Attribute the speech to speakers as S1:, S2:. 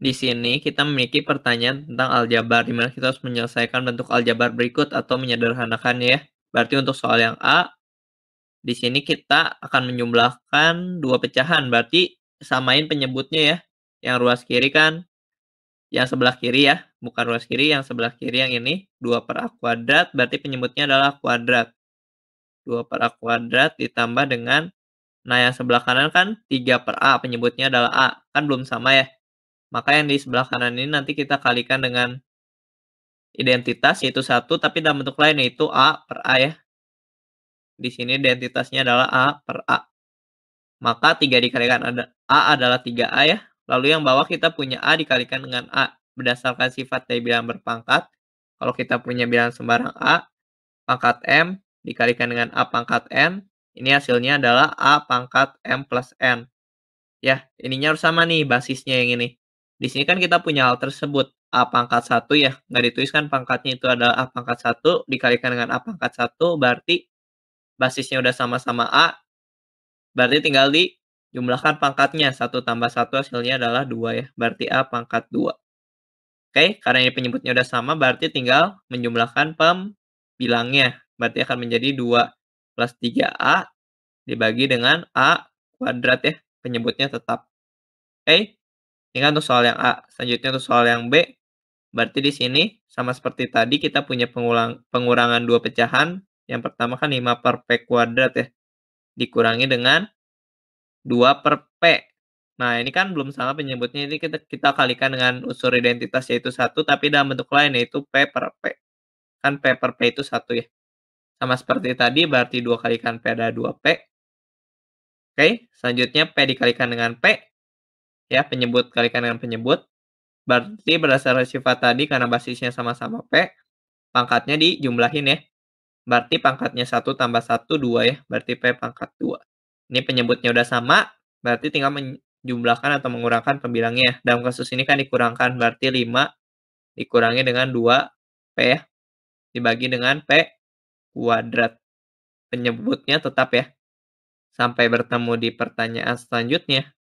S1: Di sini kita memiliki pertanyaan tentang aljabar, di mana kita harus menyelesaikan bentuk aljabar berikut atau menyederhanakan ya. Berarti untuk soal yang A, di sini kita akan menjumlahkan dua pecahan, berarti samain penyebutnya ya. Yang ruas kiri kan, yang sebelah kiri ya, bukan ruas kiri, yang sebelah kiri yang ini, 2 per A kuadrat, berarti penyebutnya adalah kuadrat. 2 per A kuadrat ditambah dengan Nah, yang sebelah kanan kan 3 per A, penyebutnya adalah A. Kan belum sama ya. Maka yang di sebelah kanan ini nanti kita kalikan dengan identitas yaitu satu tapi dalam bentuk lain yaitu A per A ya. Di sini identitasnya adalah A per A. Maka tiga dikalikan ada A adalah 3A ya. Lalu yang bawah kita punya A dikalikan dengan A berdasarkan sifat dari bilangan berpangkat. Kalau kita punya bilangan sembarang A, pangkat M dikalikan dengan A pangkat N. Ini hasilnya adalah A pangkat M plus N. Ya, ininya harus sama nih basisnya yang ini. Di sini kan kita punya hal tersebut. A pangkat satu ya. Nggak ditulis kan pangkatnya itu adalah A pangkat satu dikalikan dengan A pangkat satu berarti basisnya udah sama-sama A. Berarti tinggal di jumlahkan pangkatnya. satu tambah satu hasilnya adalah dua ya. Berarti A pangkat dua Oke, karena ini penyebutnya udah sama berarti tinggal menjumlahkan pembilangnya. Berarti akan menjadi dua plus tiga a dibagi dengan A kuadrat ya. Penyebutnya tetap. Oke, ini kan untuk soal yang A. Selanjutnya untuk soal yang B. Berarti di sini sama seperti tadi kita punya pengulang, pengurangan dua pecahan. Yang pertama kan 5 per P kuadrat ya. Dikurangi dengan 2 per P. Nah ini kan belum sama penyebutnya. Ini kita, kita kalikan dengan unsur identitas yaitu satu tapi dalam bentuk lain yaitu P per P. Kan P per P itu satu ya. Sama seperti tadi berarti 2 kalikan P ada 2P. Oke, selanjutnya P dikalikan dengan P ya penyebut kalikan dengan penyebut. Berarti berdasarkan sifat tadi karena basisnya sama-sama P, pangkatnya dijumlahin ya. Berarti pangkatnya 1 tambah 1, 2 ya. Berarti P pangkat 2. Ini penyebutnya udah sama, berarti tinggal menjumlahkan atau mengurangkan pembilangnya. Ya. Dalam kasus ini kan dikurangkan, berarti 5 dikurangi dengan 2 P ya. Dibagi dengan P kuadrat. Penyebutnya tetap ya. Sampai bertemu di pertanyaan selanjutnya.